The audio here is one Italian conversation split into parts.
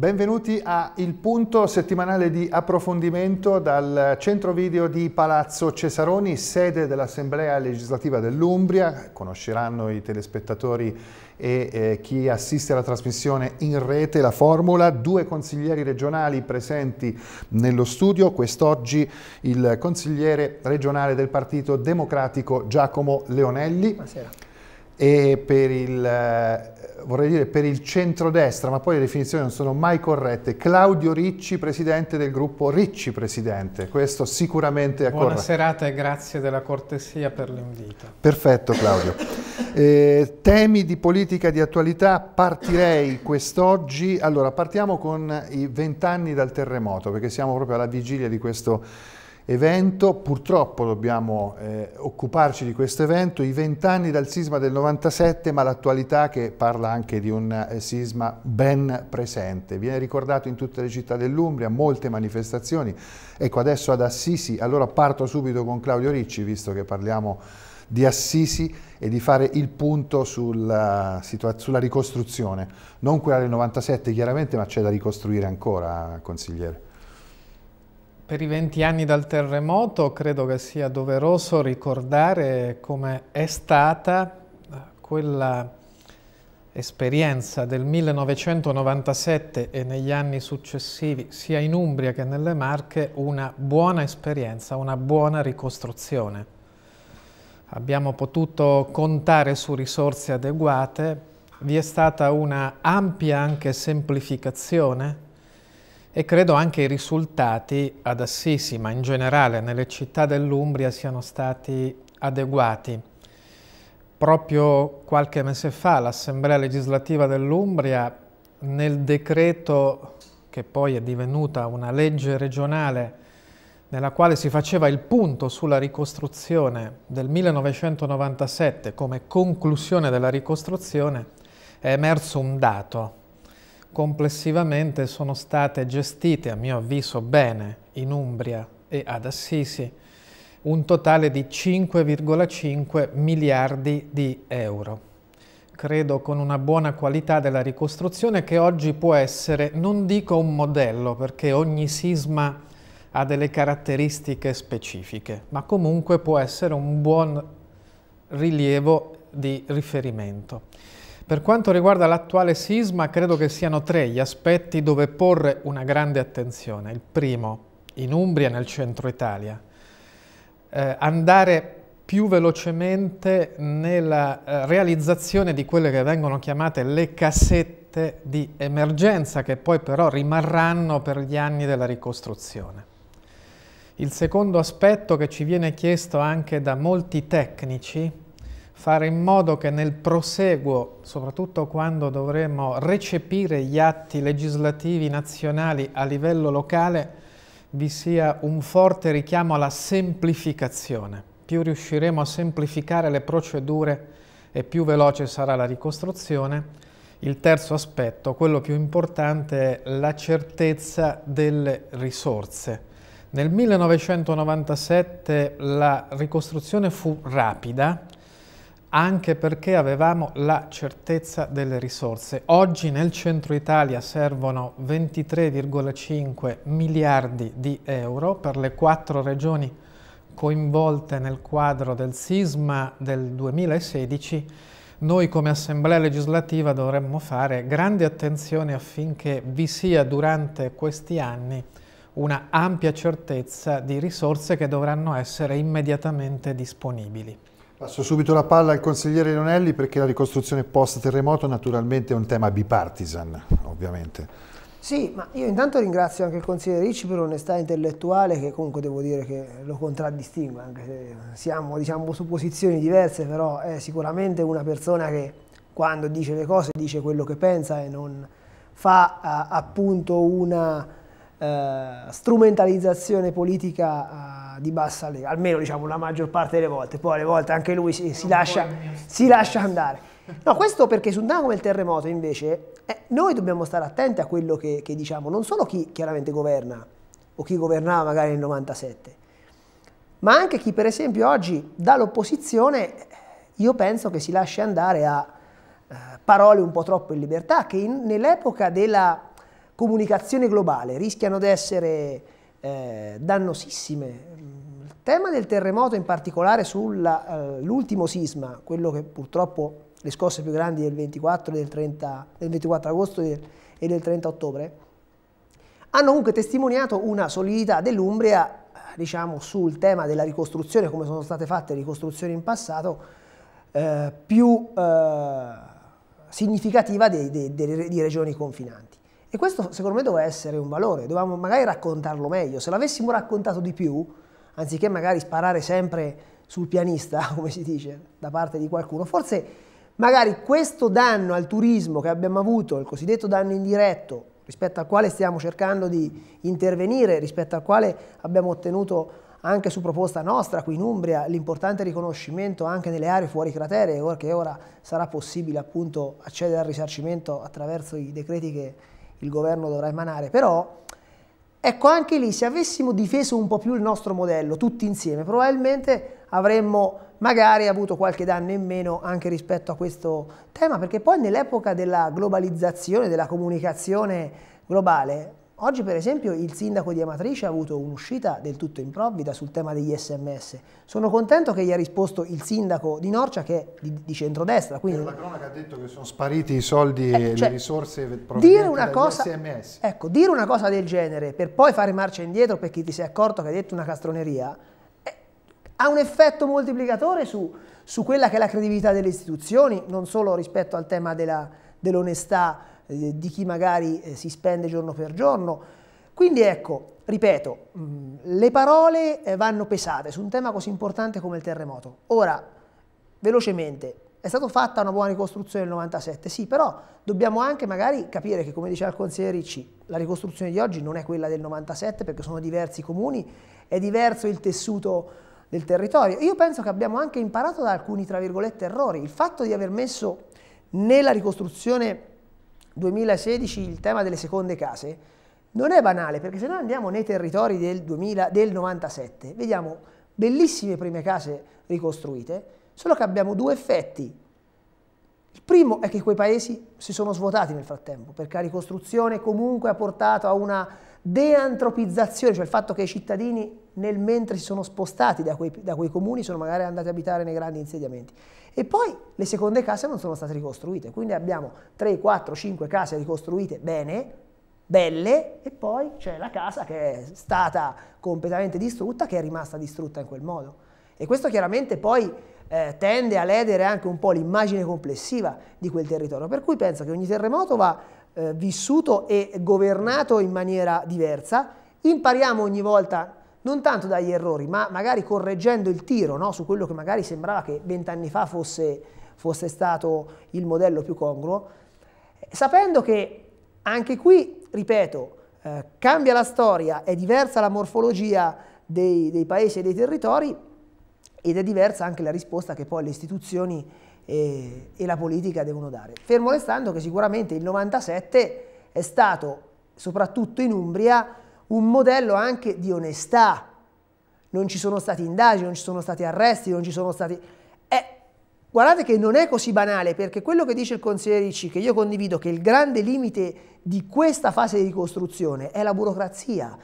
Benvenuti a Il Punto settimanale di approfondimento dal centro video di Palazzo Cesaroni, sede dell'Assemblea legislativa dell'Umbria. Conosceranno i telespettatori e eh, chi assiste alla trasmissione in rete la formula. Due consiglieri regionali presenti nello studio. Quest'oggi il consigliere regionale del Partito Democratico Giacomo Leonelli. Buonasera. E per il eh, vorrei dire per il centrodestra, ma poi le definizioni non sono mai corrette, Claudio Ricci, presidente del gruppo Ricci Presidente, questo sicuramente è corretto. Buona serata e grazie della cortesia per l'invito. Perfetto Claudio. eh, temi di politica di attualità, partirei quest'oggi, allora partiamo con i vent'anni dal terremoto, perché siamo proprio alla vigilia di questo evento, purtroppo dobbiamo eh, occuparci di questo evento, i vent'anni dal sisma del 97, ma l'attualità che parla anche di un eh, sisma ben presente. Viene ricordato in tutte le città dell'Umbria, molte manifestazioni. Ecco, adesso ad Assisi, allora parto subito con Claudio Ricci, visto che parliamo di Assisi e di fare il punto sulla, sulla ricostruzione. Non quella del 97 chiaramente, ma c'è da ricostruire ancora, consigliere. Per i 20 anni dal terremoto credo che sia doveroso ricordare come è stata eh, quella esperienza del 1997 e negli anni successivi, sia in Umbria che nelle Marche, una buona esperienza, una buona ricostruzione. Abbiamo potuto contare su risorse adeguate, vi è stata una ampia anche semplificazione e credo anche i risultati ad Assisi, ma in generale nelle città dell'Umbria siano stati adeguati. Proprio qualche mese fa l'Assemblea legislativa dell'Umbria nel decreto che poi è divenuta una legge regionale nella quale si faceva il punto sulla ricostruzione del 1997 come conclusione della ricostruzione, è emerso un dato complessivamente sono state gestite, a mio avviso bene, in Umbria e ad Assisi, un totale di 5,5 miliardi di euro. Credo con una buona qualità della ricostruzione che oggi può essere, non dico un modello, perché ogni sisma ha delle caratteristiche specifiche, ma comunque può essere un buon rilievo di riferimento. Per quanto riguarda l'attuale sisma, credo che siano tre gli aspetti dove porre una grande attenzione. Il primo, in Umbria, nel centro Italia. Eh, andare più velocemente nella eh, realizzazione di quelle che vengono chiamate le casette di emergenza, che poi però rimarranno per gli anni della ricostruzione. Il secondo aspetto che ci viene chiesto anche da molti tecnici fare in modo che nel proseguo, soprattutto quando dovremo recepire gli atti legislativi nazionali a livello locale, vi sia un forte richiamo alla semplificazione. Più riusciremo a semplificare le procedure e più veloce sarà la ricostruzione. Il terzo aspetto, quello più importante, è la certezza delle risorse. Nel 1997 la ricostruzione fu rapida, anche perché avevamo la certezza delle risorse. Oggi nel centro Italia servono 23,5 miliardi di euro per le quattro regioni coinvolte nel quadro del sisma del 2016. Noi come Assemblea legislativa dovremmo fare grande attenzione affinché vi sia durante questi anni una ampia certezza di risorse che dovranno essere immediatamente disponibili. Passo subito la palla al consigliere Leonelli perché la ricostruzione post-terremoto naturalmente è un tema bipartisan, ovviamente. Sì, ma io intanto ringrazio anche il consigliere Ricci per l'onestà intellettuale che comunque devo dire che lo contraddistingue, anche se siamo diciamo, su posizioni diverse, però è sicuramente una persona che quando dice le cose dice quello che pensa e non fa uh, appunto una uh, strumentalizzazione politica uh, di bassa lega, almeno diciamo la maggior parte delle volte, poi alle volte anche lui si, si, lascia, si lascia, andare. No, questo perché su un danno come il terremoto invece eh, noi dobbiamo stare attenti a quello che, che diciamo, non solo chi chiaramente governa o chi governava magari nel 97, ma anche chi per esempio oggi dall'opposizione eh, io penso che si lascia andare a eh, parole un po' troppo in libertà che nell'epoca della comunicazione globale rischiano di essere eh, dannosissime. Il tema del terremoto, in particolare sull'ultimo eh, uh, sisma, quello che purtroppo le scosse più grandi del 24, del, 30, del 24 agosto e del 30 ottobre, hanno comunque testimoniato una solidità dell'Umbria, eh, diciamo, sul tema della ricostruzione, come sono state fatte ricostruzioni in passato, eh, più eh, significativa dei, dei, di regioni confinanti. E questo secondo me doveva essere un valore, dovevamo magari raccontarlo meglio. Se l'avessimo raccontato di più, anziché magari sparare sempre sul pianista, come si dice, da parte di qualcuno, forse magari questo danno al turismo che abbiamo avuto, il cosiddetto danno indiretto, rispetto al quale stiamo cercando di intervenire, rispetto al quale abbiamo ottenuto anche su proposta nostra qui in Umbria l'importante riconoscimento anche nelle aree fuori cratere, che ora sarà possibile appunto accedere al risarcimento attraverso i decreti che il governo dovrà emanare, però ecco anche lì se avessimo difeso un po' più il nostro modello tutti insieme probabilmente avremmo magari avuto qualche danno in meno anche rispetto a questo tema perché poi nell'epoca della globalizzazione, della comunicazione globale Oggi per esempio il sindaco di Amatrice ha avuto un'uscita del tutto improvvida sul tema degli sms. Sono contento che gli ha risposto il sindaco di Norcia che è di, di centrodestra. Quindi... Per la cronaca ha detto che sono spariti i soldi eh, e cioè, le risorse dire una cosa, sms. Ecco, dire una cosa del genere per poi fare marcia indietro perché ti sei accorto che hai detto una castroneria eh, ha un effetto moltiplicatore su, su, quella che è la credibilità delle istituzioni, non solo rispetto al tema dell'onestà eh, di chi magari eh, si spende giorno per giorno. Quindi ecco, ripeto, mm, le parole eh, vanno pesate su un tema così importante come il terremoto. Ora, velocemente, è stata fatta una buona ricostruzione nel 97, sì, però dobbiamo anche magari capire che, come diceva il consigliere Ricci, la ricostruzione di oggi non è quella del 97 perché sono diversi i comuni, è diverso il tessuto del territorio. Io penso che abbiamo anche imparato da alcuni, tra virgolette, errori. Il fatto di aver messo nella ricostruzione 2016 il tema delle seconde case non è banale perché se noi andiamo nei territori del, 2000, del 97 vediamo bellissime prime case ricostruite, solo che abbiamo due effetti. Il primo è che quei paesi si sono svuotati nel frattempo perché la ricostruzione comunque ha portato a una deantropizzazione, cioè il fatto che i cittadini nel mentre si sono spostati da quei, da quei comuni sono magari andati a abitare nei grandi insediamenti. E poi le seconde case non sono state ricostruite, quindi abbiamo 3, 4, 5 case ricostruite bene, belle, e poi c'è la casa che è stata completamente distrutta, che è rimasta distrutta in quel modo. E questo chiaramente poi eh, tende a ledere anche un po' l'immagine complessiva di quel territorio, per cui penso che ogni terremoto va eh, vissuto e governato in maniera diversa, impariamo ogni volta non tanto dagli errori, ma magari correggendo il tiro no? su quello che magari sembrava che vent'anni fa fosse, fosse stato il modello più congruo, sapendo che anche qui, ripeto, eh, cambia la storia, è diversa la morfologia dei, dei paesi e dei territori ed è diversa anche la risposta che poi le istituzioni e, e la politica devono dare. Fermo restando che sicuramente il 97 è stato, soprattutto in Umbria, un modello anche di onestà. Non ci sono state indagini, non ci sono stati arresti, non ci sono stati... Eh, guardate che non è così banale, perché quello che dice il consigliere Ricci, che io condivido, che il grande limite di questa fase di ricostruzione è la burocrazia,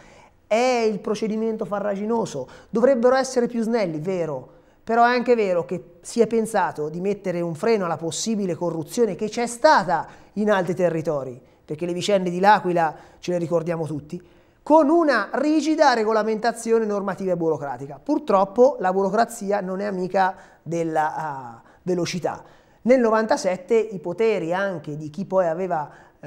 è il procedimento farraginoso. Dovrebbero essere più snelli, vero? però è anche vero che si è pensato di mettere un freno alla possibile corruzione che c'è stata in altri territori, perché le vicende di L'Aquila ce le ricordiamo tutti, con una rigida regolamentazione normativa e burocratica. Purtroppo la burocrazia non è amica della uh, velocità. Nel 97 i poteri anche di chi poi aveva uh,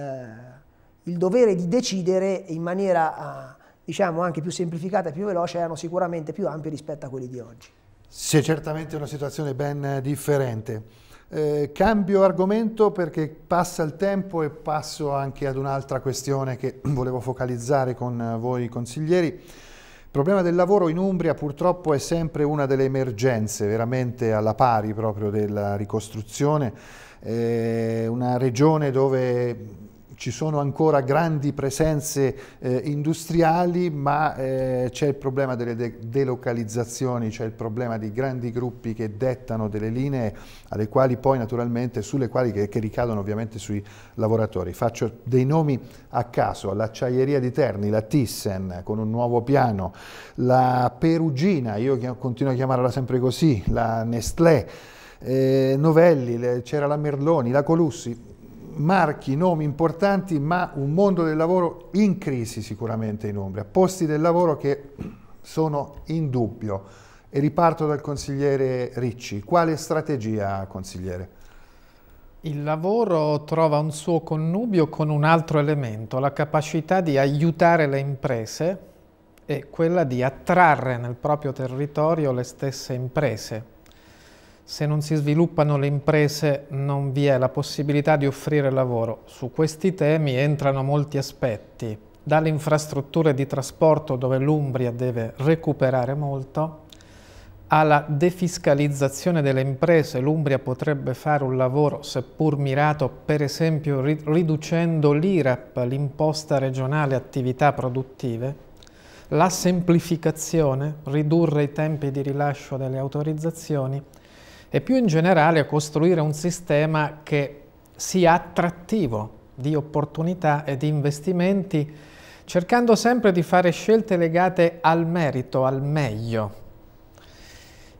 il dovere di decidere in maniera uh, diciamo anche più semplificata e più veloce erano sicuramente più ampi rispetto a quelli di oggi. C'è certamente una situazione ben eh, differente. Eh, cambio argomento perché passa il tempo e passo anche ad un'altra questione che volevo focalizzare con eh, voi consiglieri. Il problema del lavoro in Umbria purtroppo è sempre una delle emergenze, veramente alla pari proprio della ricostruzione. È una regione dove ci sono ancora grandi presenze eh, industriali, ma eh, c'è il problema delle de delocalizzazioni, c'è il problema di grandi gruppi che dettano delle linee alle quali poi naturalmente, sulle quali che, che ricadono ovviamente sui lavoratori. Faccio dei nomi a caso, l'acciaieria di Terni, la Thyssen con un nuovo piano, la Perugina, io continuo a chiamarla sempre così, la Nestlé, eh, Novelli, c'era la Merloni, la Colussi, marchi, nomi importanti, ma un mondo del lavoro in crisi sicuramente in Umbria, posti del lavoro che sono in dubbio. E riparto dal consigliere Ricci. Quale strategia, consigliere? Il lavoro trova un suo connubio con un altro elemento, la capacità di aiutare le imprese e quella di attrarre nel proprio territorio le stesse imprese. Se non si sviluppano le imprese non vi è la possibilità di offrire lavoro. Su questi temi entrano molti aspetti, dalle infrastrutture di trasporto dove l'Umbria deve recuperare molto, alla defiscalizzazione delle imprese, l'Umbria potrebbe fare un lavoro seppur mirato per esempio riducendo l'IRAP, l'imposta regionale attività produttive, la semplificazione, ridurre i tempi di rilascio delle autorizzazioni e più in generale a costruire un sistema che sia attrattivo di opportunità e di investimenti, cercando sempre di fare scelte legate al merito, al meglio.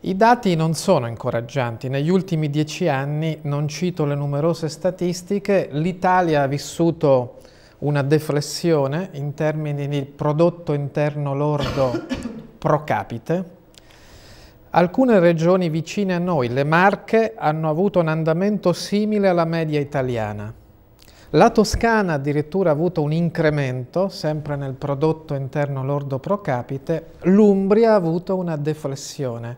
I dati non sono incoraggianti. Negli ultimi dieci anni, non cito le numerose statistiche, l'Italia ha vissuto una deflessione in termini di prodotto interno lordo pro capite, Alcune regioni vicine a noi, le Marche, hanno avuto un andamento simile alla media italiana. La Toscana addirittura ha avuto un incremento, sempre nel prodotto interno lordo pro capite, l'Umbria ha avuto una deflessione,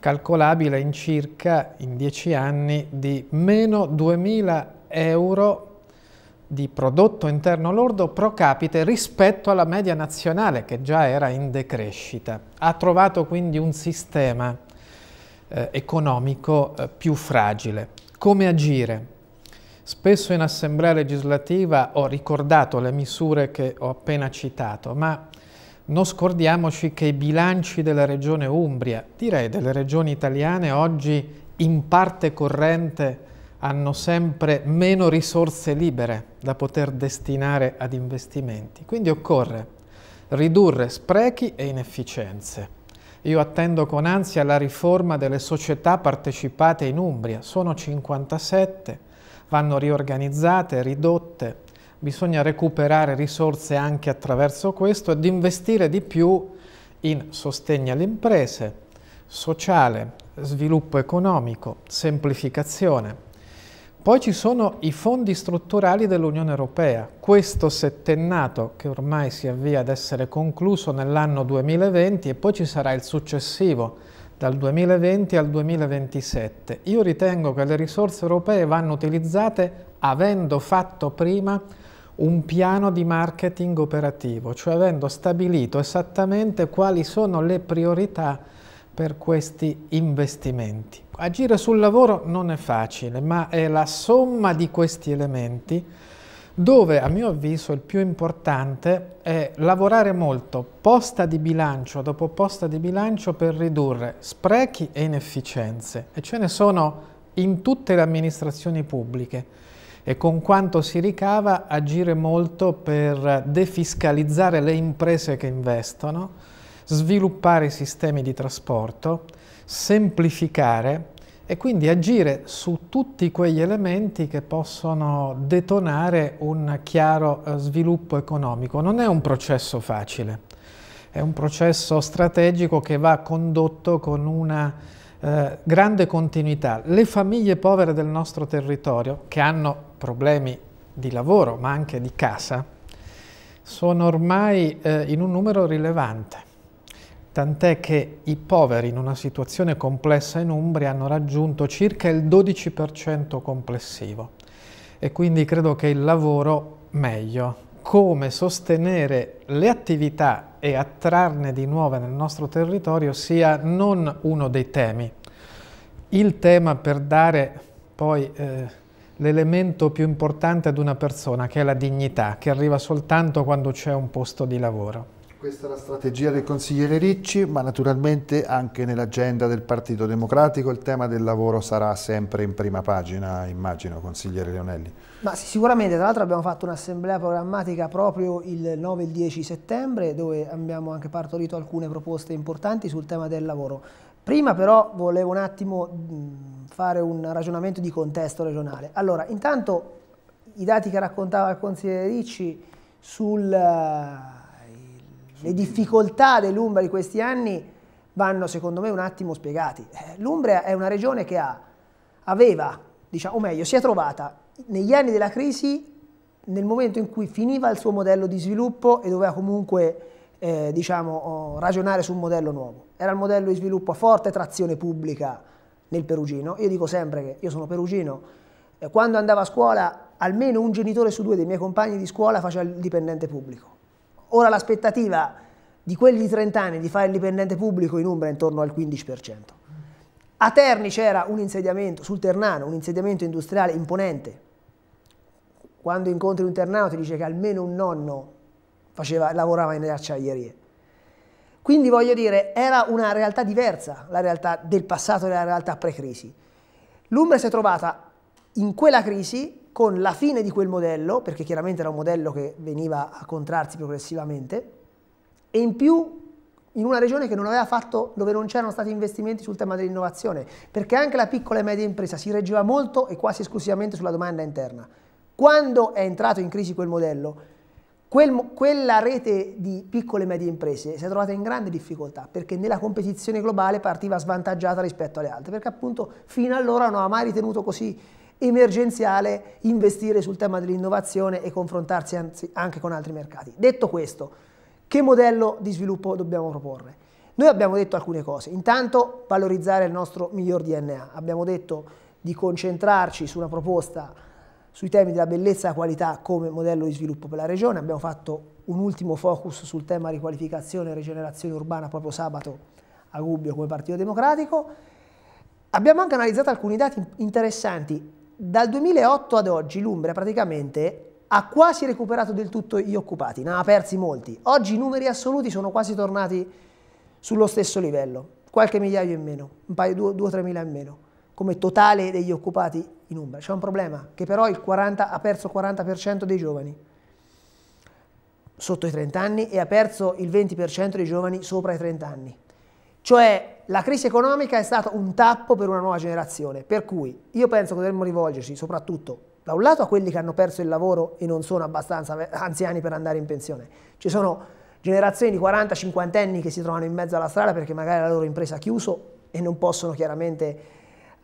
calcolabile in circa, in 10 anni, di meno 2.000 euro di prodotto interno lordo pro capite rispetto alla media nazionale che già era in decrescita. Ha trovato quindi un sistema eh, economico eh, più fragile. Come agire? Spesso in assemblea legislativa ho ricordato le misure che ho appena citato, ma non scordiamoci che i bilanci della regione Umbria, direi delle regioni italiane oggi in parte corrente, hanno sempre meno risorse libere da poter destinare ad investimenti. Quindi occorre ridurre sprechi e inefficienze. Io attendo con ansia la riforma delle società partecipate in Umbria, sono 57, vanno riorganizzate, ridotte, bisogna recuperare risorse anche attraverso questo ed investire di più in sostegno alle imprese, sociale, sviluppo economico, semplificazione. Poi ci sono i fondi strutturali dell'Unione Europea. Questo settennato che ormai si avvia ad essere concluso nell'anno 2020 e poi ci sarà il successivo dal 2020 al 2027. Io ritengo che le risorse europee vanno utilizzate avendo fatto prima un piano di marketing operativo, cioè avendo stabilito esattamente quali sono le priorità per questi investimenti. Agire sul lavoro non è facile, ma è la somma di questi elementi dove a mio avviso il più importante è lavorare molto posta di bilancio dopo posta di bilancio per ridurre sprechi e inefficienze e ce ne sono in tutte le amministrazioni pubbliche e con quanto si ricava agire molto per defiscalizzare le imprese che investono sviluppare sistemi di trasporto, semplificare e quindi agire su tutti quegli elementi che possono detonare un chiaro eh, sviluppo economico. Non è un processo facile, è un processo strategico che va condotto con una eh, grande continuità. Le famiglie povere del nostro territorio, che hanno problemi di lavoro ma anche di casa, sono ormai eh, in un numero rilevante tant'è che i poveri in una situazione complessa in Umbria hanno raggiunto circa il 12% complessivo e quindi credo che il lavoro meglio. Come sostenere le attività e attrarne di nuove nel nostro territorio sia non uno dei temi. Il tema per dare poi eh, l'elemento più importante ad una persona, che è la dignità, che arriva soltanto quando c'è un posto di lavoro. Questa è la strategia del consigliere Ricci, ma naturalmente anche nell'agenda del Partito Democratico il tema del lavoro sarà sempre in prima pagina, immagino, consigliere Leonelli. Ma sì, sicuramente, tra l'altro abbiamo fatto un'assemblea programmatica proprio il 9 e il 10 settembre, dove abbiamo anche partorito alcune proposte importanti sul tema del lavoro. Prima però volevo un attimo fare un ragionamento di contesto regionale. Allora, intanto i dati che raccontava il consigliere Ricci sul eh, le difficoltà dell'Umbria di questi anni vanno secondo me un attimo spiegati. Eh, L'Umbria è una regione che ha, aveva, diciamo, o meglio, si è trovata negli anni della crisi nel momento in cui finiva il suo modello di sviluppo e doveva comunque eh, diciamo, oh, ragionare su un modello nuovo. Era il modello di sviluppo a forte trazione pubblica nel Perugino. Io dico sempre che io sono perugino, eh, quando andavo a scuola almeno un genitore su due dei miei compagni di scuola faceva il dipendente pubblico Ora l'aspettativa di quelli di 30 anni di fare il dipendente pubblico in Umbra è intorno al 15%. A Terni c'era un insediamento, sul Ternano, un insediamento industriale imponente. Quando incontri un Ternano ti dice che almeno un nonno faceva, lavorava nelle acciaierie. Quindi voglio dire, era una realtà diversa, la realtà del passato e la realtà pre-crisi. L'Umbra si è trovata in quella crisi con la fine di quel modello, perché chiaramente era un modello che veniva a contrarsi progressivamente, e in più in una regione che non aveva fatto, dove non c'erano stati investimenti sul tema dell'innovazione, perché anche la piccola e media impresa si reggeva molto e quasi esclusivamente sulla domanda interna. Quando è entrato in crisi quel modello, quel, quella rete di piccole e medie imprese si è trovata in grande difficoltà perché nella competizione globale partiva svantaggiata rispetto alle altre, perché appunto fino allora non aveva mai ritenuto così emergenziale investire sul tema dell'innovazione e confrontarsi anzi, anche con altri mercati. Detto questo, che modello di sviluppo dobbiamo proporre? Noi abbiamo detto alcune cose, intanto valorizzare il nostro miglior DNA, abbiamo detto di concentrarci su una proposta sui temi della bellezza e della qualità come modello di sviluppo per la regione, abbiamo fatto un ultimo focus sul tema riqualificazione e rigenerazione urbana proprio sabato a Gubbio come Partito Democratico, abbiamo anche analizzato alcuni dati interessanti dal 2008 ad oggi l'Umbria praticamente ha quasi recuperato del tutto gli occupati, ne ha persi molti. Oggi i numeri assoluti sono quasi tornati sullo stesso livello, qualche migliaio in meno, un paio, 2-3 mila in meno, come totale degli occupati in Umbria. C'è un problema, che però il 40, ha perso il 40% dei giovani sotto i 30 anni e ha perso il 20% dei giovani sopra i 30 anni. Cioè la crisi economica è stato un tappo per una nuova generazione, per cui io penso che dovremmo rivolgerci soprattutto da un lato a quelli che hanno perso il lavoro e non sono abbastanza anziani per andare in pensione. Ci sono generazioni di 40-50 anni che si trovano in mezzo alla strada perché magari la loro impresa ha chiuso e non possono chiaramente eh,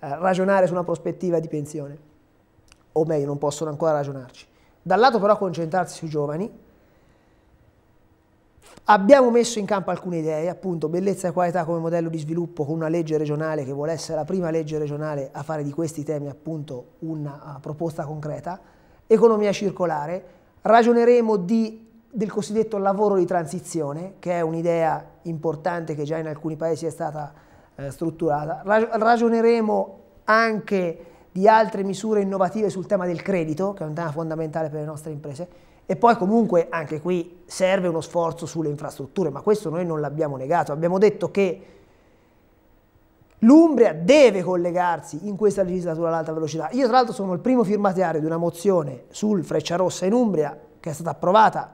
ragionare su una prospettiva di pensione, o meglio non possono ancora ragionarci. Dal lato però concentrarsi sui giovani, Abbiamo messo in campo alcune idee, appunto bellezza e qualità come modello di sviluppo con una legge regionale che vuole essere la prima legge regionale a fare di questi temi appunto una proposta concreta, economia circolare, ragioneremo di, del cosiddetto lavoro di transizione che è un'idea importante che già in alcuni paesi è stata eh, strutturata, ragioneremo anche di altre misure innovative sul tema del credito che è un tema fondamentale per le nostre imprese, e poi comunque anche qui serve uno sforzo sulle infrastrutture, ma questo noi non l'abbiamo negato, abbiamo detto che l'Umbria deve collegarsi in questa legislatura all'alta velocità. Io tra l'altro sono il primo firmatario di una mozione sul Freccia Rossa in Umbria che è stata approvata,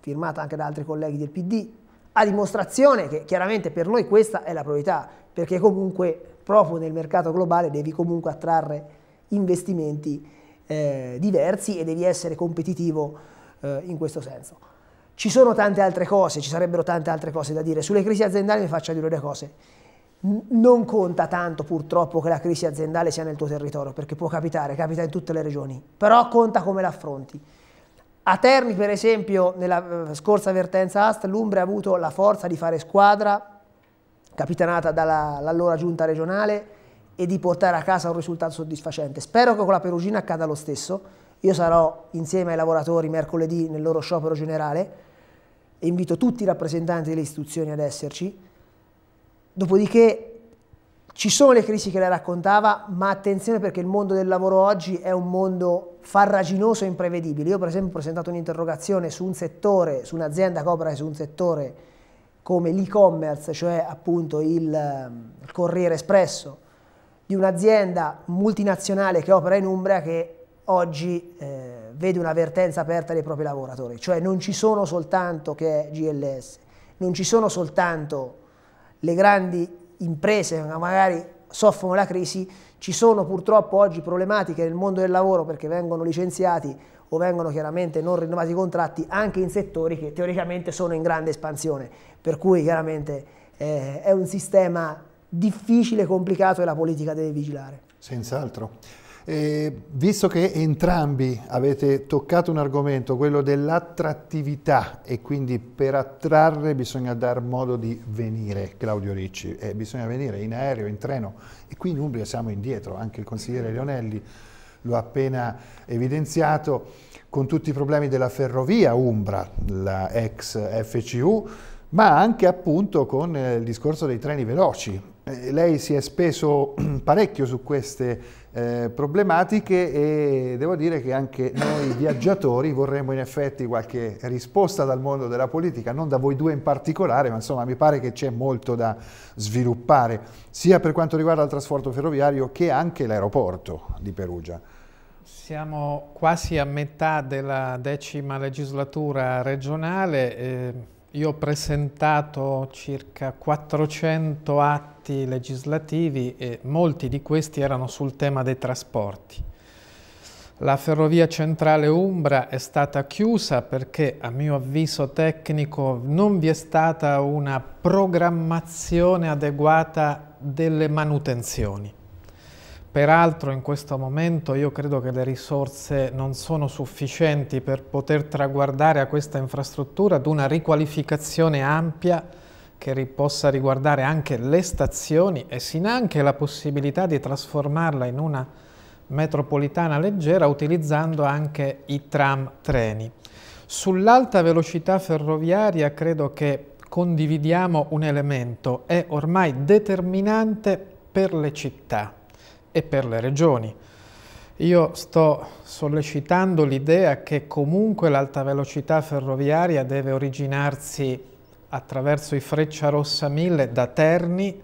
firmata anche da altri colleghi del PD, a dimostrazione che chiaramente per noi questa è la priorità, perché comunque proprio nel mercato globale devi comunque attrarre investimenti eh, diversi e devi essere competitivo eh, in questo senso. Ci sono tante altre cose, ci sarebbero tante altre cose da dire. Sulle crisi aziendali vi faccio dire due cose. Non conta tanto purtroppo che la crisi aziendale sia nel tuo territorio, perché può capitare, capita in tutte le regioni, però conta come l'affronti. A Terni, per esempio, nella eh, scorsa vertenza AST, l'Umbria ha avuto la forza di fare squadra, capitanata dall'allora giunta regionale, e di portare a casa un risultato soddisfacente. Spero che con la Perugina accada lo stesso. Io sarò insieme ai lavoratori mercoledì nel loro sciopero generale e invito tutti i rappresentanti delle istituzioni ad esserci. Dopodiché ci sono le crisi che lei raccontava, ma attenzione perché il mondo del lavoro oggi è un mondo farraginoso e imprevedibile. Io per esempio ho presentato un'interrogazione su un settore, su un'azienda che opera su un settore come l'e-commerce, cioè appunto il, ehm, il Corriere Espresso, di un'azienda multinazionale che opera in Umbria che oggi eh, vede un'avvertenza aperta dei propri lavoratori, cioè non ci sono soltanto che è GLS, non ci sono soltanto le grandi imprese che magari soffrono la crisi, ci sono purtroppo oggi problematiche nel mondo del lavoro perché vengono licenziati o vengono chiaramente non rinnovati i contratti anche in settori che teoricamente sono in grande espansione, per cui chiaramente eh, è un sistema difficile e complicato e la politica deve vigilare. Senz'altro. Eh, visto che entrambi avete toccato un argomento, quello dell'attrattività e quindi per attrarre bisogna dar modo di venire, Claudio Ricci, e bisogna venire in aereo, in treno e qui in Umbria siamo indietro, anche il consigliere Leonelli lo ha appena evidenziato, con tutti i problemi della ferrovia Umbra, la ex FCU, ma anche appunto con eh, il discorso dei treni veloci eh, lei si è speso parecchio su queste eh, problematiche e devo dire che anche noi viaggiatori vorremmo in effetti qualche risposta dal mondo della politica, non da voi due in particolare, ma insomma mi pare che c'è molto da sviluppare, sia per quanto riguarda il trasporto ferroviario che anche l'aeroporto di Perugia. Siamo quasi a metà della decima legislatura regionale. Eh io ho presentato circa 400 atti legislativi e molti di questi erano sul tema dei trasporti. La ferrovia centrale Umbra è stata chiusa perché, a mio avviso tecnico, non vi è stata una programmazione adeguata delle manutenzioni. Peraltro in questo momento io credo che le risorse non sono sufficienti per poter traguardare a questa infrastruttura ad una riqualificazione ampia che possa riguardare anche le stazioni e sin anche la possibilità di trasformarla in una metropolitana leggera utilizzando anche i tram treni. Sull'alta velocità ferroviaria credo che condividiamo un elemento, è ormai determinante per le città e per le regioni. Io sto sollecitando l'idea che comunque l'alta velocità ferroviaria deve originarsi attraverso i Freccia Rossa 1000 da Terni,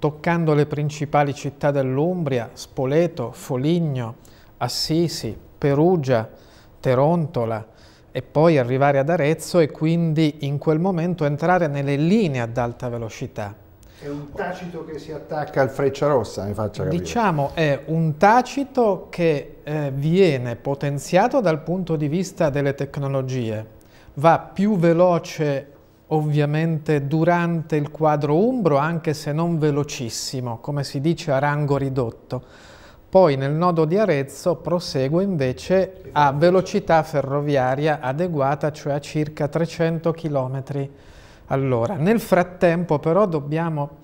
toccando le principali città dell'Umbria, Spoleto, Foligno, Assisi, Perugia, Terontola e poi arrivare ad Arezzo e quindi in quel momento entrare nelle linee ad alta velocità. È un tacito che si attacca al freccia rossa, mi faccia capire. Diciamo è un tacito che eh, viene potenziato dal punto di vista delle tecnologie. Va più veloce ovviamente durante il quadro umbro, anche se non velocissimo, come si dice a rango ridotto. Poi nel nodo di Arezzo prosegue invece a velocità ferroviaria adeguata, cioè a circa 300 km allora, nel frattempo però dobbiamo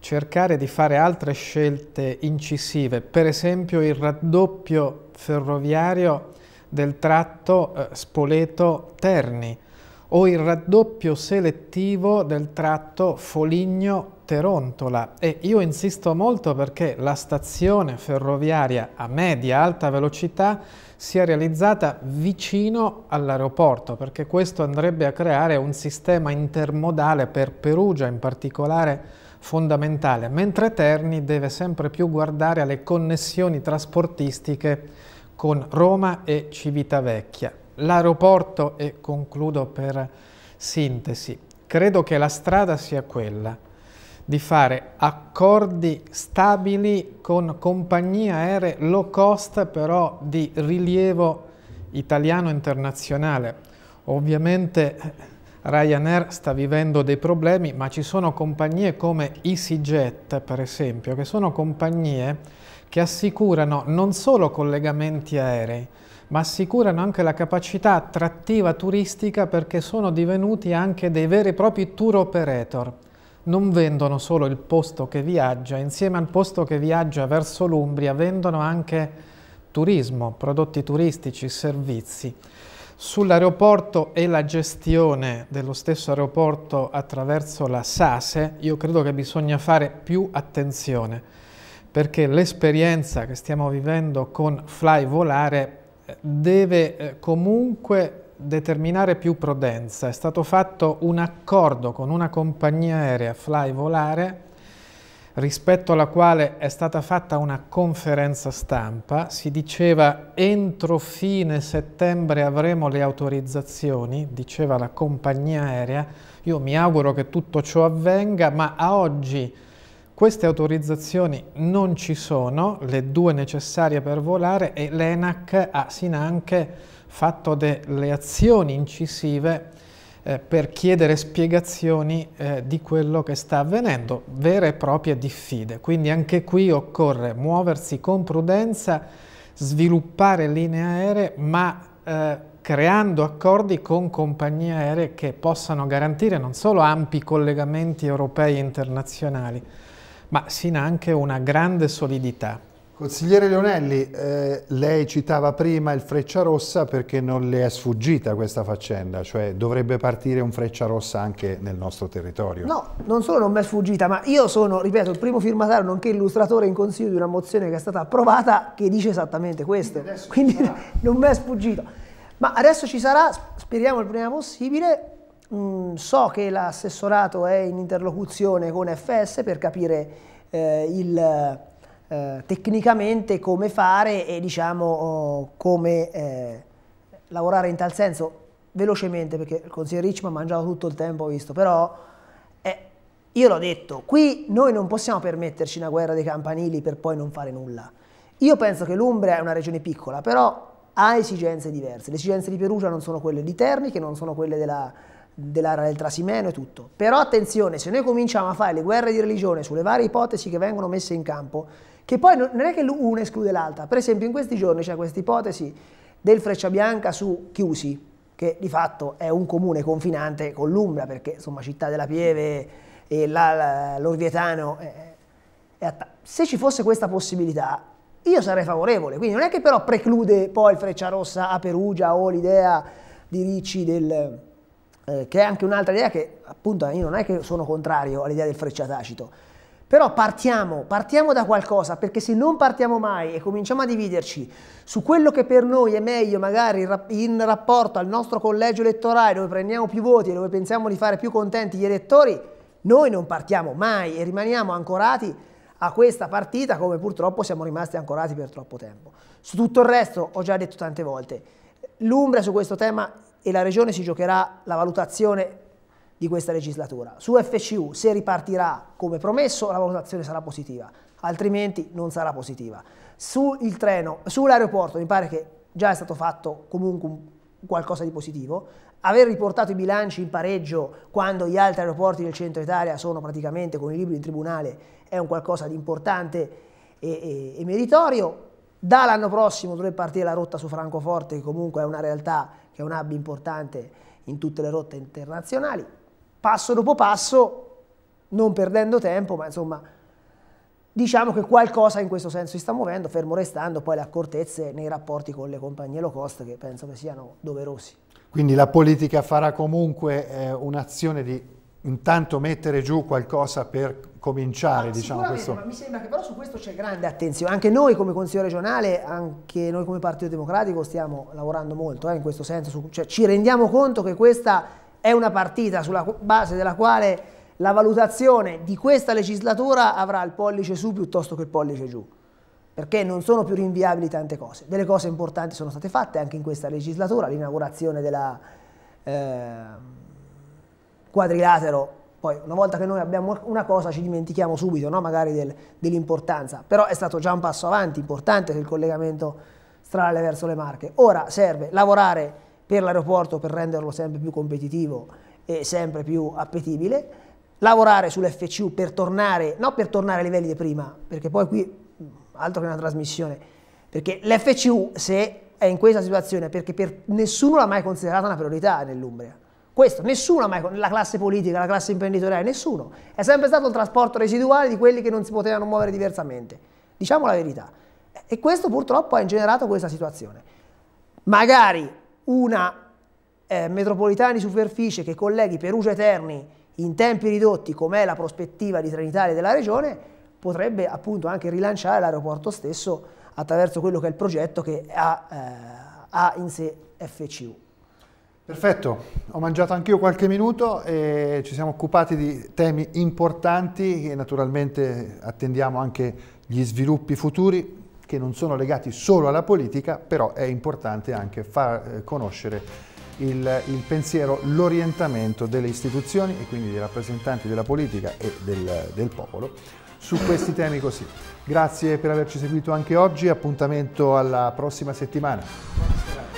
cercare di fare altre scelte incisive, per esempio il raddoppio ferroviario del tratto eh, Spoleto-Terni, o il raddoppio selettivo del tratto Foligno-Terontola e io insisto molto perché la stazione ferroviaria a media alta velocità sia realizzata vicino all'aeroporto perché questo andrebbe a creare un sistema intermodale per Perugia in particolare fondamentale, mentre Terni deve sempre più guardare alle connessioni trasportistiche con Roma e Civitavecchia. L'aeroporto, e concludo per sintesi, credo che la strada sia quella di fare accordi stabili con compagnie aeree low cost però di rilievo italiano internazionale. Ovviamente eh, Ryanair sta vivendo dei problemi, ma ci sono compagnie come EasyJet, per esempio, che sono compagnie che assicurano non solo collegamenti aerei, ma assicurano anche la capacità attrattiva turistica perché sono divenuti anche dei veri e propri tour operator. Non vendono solo il posto che viaggia, insieme al posto che viaggia verso l'Umbria vendono anche turismo, prodotti turistici, servizi. Sull'aeroporto e la gestione dello stesso aeroporto attraverso la SASE, io credo che bisogna fare più attenzione perché l'esperienza che stiamo vivendo con Fly Volare deve eh, comunque determinare più prudenza. È stato fatto un accordo con una compagnia aerea Fly Volare rispetto alla quale è stata fatta una conferenza stampa, si diceva entro fine settembre avremo le autorizzazioni, diceva la compagnia aerea, io mi auguro che tutto ciò avvenga, ma a oggi queste autorizzazioni non ci sono, le due necessarie per volare e l'ENAC ha sin anche fatto delle azioni incisive eh, per chiedere spiegazioni eh, di quello che sta avvenendo, vere e proprie diffide. Quindi anche qui occorre muoversi con prudenza, sviluppare linee aeree, ma eh, creando accordi con compagnie aeree che possano garantire non solo ampi collegamenti europei e internazionali, ma sino anche una grande solidità. Consigliere Leonelli, eh, lei citava prima il Freccia Rossa perché non le è sfuggita questa faccenda, cioè dovrebbe partire un Freccia Rossa anche nel nostro territorio. No, non solo non mi è sfuggita, ma io sono, ripeto, il primo firmatario nonché illustratore in consiglio di una mozione che è stata approvata che dice esattamente questo, quindi, quindi non mi è sfuggita. Ma adesso ci sarà, speriamo il prima possibile, Mm, so che l'assessorato è in interlocuzione con FS per capire eh, il, eh, tecnicamente come fare e diciamo oh, come eh, lavorare in tal senso velocemente perché il consigliere Rich mi ha mangiato tutto il tempo visto però eh, io l'ho detto qui noi non possiamo permetterci una guerra dei campanili per poi non fare nulla io penso che l'Umbria è una regione piccola però ha esigenze diverse le esigenze di Perugia non sono quelle di Terni che non sono quelle della dell'area del Trasimeno e tutto. Però attenzione, se noi cominciamo a fare le guerre di religione sulle varie ipotesi che vengono messe in campo, che poi non è che l'una esclude l'altra, per esempio in questi giorni c'è questa ipotesi del Freccia Bianca su Chiusi, che di fatto è un comune confinante con l'Umbra, perché insomma Città della Pieve e l'Orvietano... Eh, eh se ci fosse questa possibilità, io sarei favorevole. Quindi non è che però preclude poi il Freccia Rossa a Perugia o l'idea di Ricci del eh, che è anche un'altra idea che appunto io non è che sono contrario all'idea del frecciatacito, però partiamo, partiamo da qualcosa, perché se non partiamo mai e cominciamo a dividerci su quello che per noi è meglio magari in rapporto al nostro collegio elettorale dove prendiamo più voti e dove pensiamo di fare più contenti gli elettori, noi non partiamo mai e rimaniamo ancorati a questa partita come purtroppo siamo rimasti ancorati per troppo tempo. Su tutto il resto ho già detto tante volte, l'Umbria su questo tema e la Regione si giocherà la valutazione di questa legislatura. Su FCU, se ripartirà come promesso, la valutazione sarà positiva, altrimenti non sarà positiva. Sul treno, sull'aeroporto, mi pare che già è stato fatto comunque qualcosa di positivo. Aver riportato i bilanci in pareggio quando gli altri aeroporti del centro Italia sono praticamente con i libri in tribunale è un qualcosa di importante e, e, e meritorio. Dall'anno prossimo dovrebbe partire la rotta su Francoforte, che comunque è una realtà che è un hub importante in tutte le rotte internazionali, passo dopo passo, non perdendo tempo, ma insomma diciamo che qualcosa in questo senso si sta muovendo, fermo restando poi le accortezze nei rapporti con le compagnie low cost che penso che siano doverosi. Quindi la politica farà comunque eh, un'azione di intanto mettere giù qualcosa per cominciare, ma ah, diciamo questo. Ma mi sembra che però su questo c'è grande attenzione. Anche noi come Consiglio regionale, anche noi come Partito Democratico stiamo lavorando molto eh, in questo senso, cioè, ci rendiamo conto che questa è una partita sulla base della quale la valutazione di questa legislatura avrà il pollice su piuttosto che il pollice giù perché non sono più rinviabili tante cose. Delle cose importanti sono state fatte anche in questa legislatura, l'inaugurazione della... Eh, quadrilatero, poi una volta che noi abbiamo una cosa ci dimentichiamo subito no? magari del, dell'importanza, però è stato già un passo avanti importante il collegamento stradale verso le Marche. Ora serve lavorare per l'aeroporto per renderlo sempre più competitivo e sempre più appetibile, lavorare sull'FCU per tornare, non per tornare ai livelli di prima, perché poi qui altro che una trasmissione, perché l'FCU se è in questa situazione, perché per nessuno l'ha mai considerata una priorità nell'Umbria questo, nessuno mai, la classe politica, la classe imprenditoriale, nessuno. È sempre stato il trasporto residuale di quelli che non si potevano muovere diversamente. Diciamo la verità. E questo purtroppo ha ingenerato questa situazione. Magari una eh, metropolitana di superficie che colleghi Perugia e Terni in tempi ridotti, com'è la prospettiva di Trenitalia e della Regione, potrebbe appunto anche rilanciare l'aeroporto stesso attraverso quello che è il progetto che ha, eh, ha in sé FCU. Perfetto, ho mangiato anch'io qualche minuto e ci siamo occupati di temi importanti e naturalmente attendiamo anche gli sviluppi futuri che non sono legati solo alla politica, però è importante anche far eh, conoscere il, il pensiero, l'orientamento delle istituzioni e quindi dei rappresentanti della politica e del, del popolo su questi temi così. Grazie per averci seguito anche oggi, appuntamento alla prossima settimana.